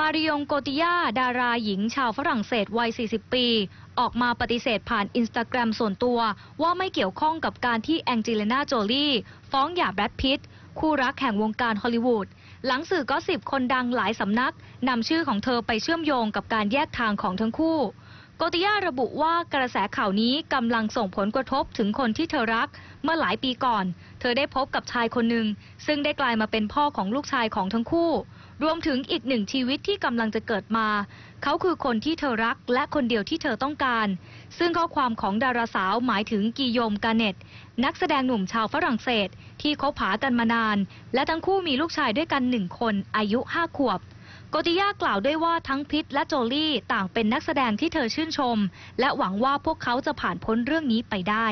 มาริองโกติยาดาราหญิงชาวฝรั่งเศสวัย 40 ปี ออกมาปฏิเสธผ่านอินสตาแกรมส่วนตัว ว่าไม่เกี่ยวข้องกับการที่แองเจลิน่าโจลี่ฟ้องหย่าแบดพิตคู่รักแห่งวงการฮอลลีวูดหลังสื่อก็สิบคนดังหลายสำนัก นำชื่อของเธอไปเชื่อมโยงกับการแยกทางของทั้งคู่ โกติยาระบุว่ากระแสข่าวนี้กำลังส่งผลกระทบถึงคนที่เธอรักเมื่อหลายปีก่อน เธอได้พบกับชายคนหนึ่งซึ่งได้กลายมาเป็นพ่อของลูกชายของทั้งคู่รวมถึงอีกหนึ่งชีวิตที่กำลังจะเกิดมา เขาคือคนที่เธอรัก และคนเดียวที่เธอต้องการ ซึ่งข้อความของดาราสาวหมายถึงกิโยมกาเนตนักแสดงหนุ่มชาวฝรั่งเศส ที่คบหากันมานาน และทั้งคู่มีลูกชายด้วยกันหนึ่งคน อายุห้าขวบกติยากล่าวด้วยว่าทั้งพิษและโจลี่ต่างเป็นนักแสดงที่เธอชื่นชม และหวังว่าพวกเขาจะผ่านพ้นเรื่องนี้ไปได้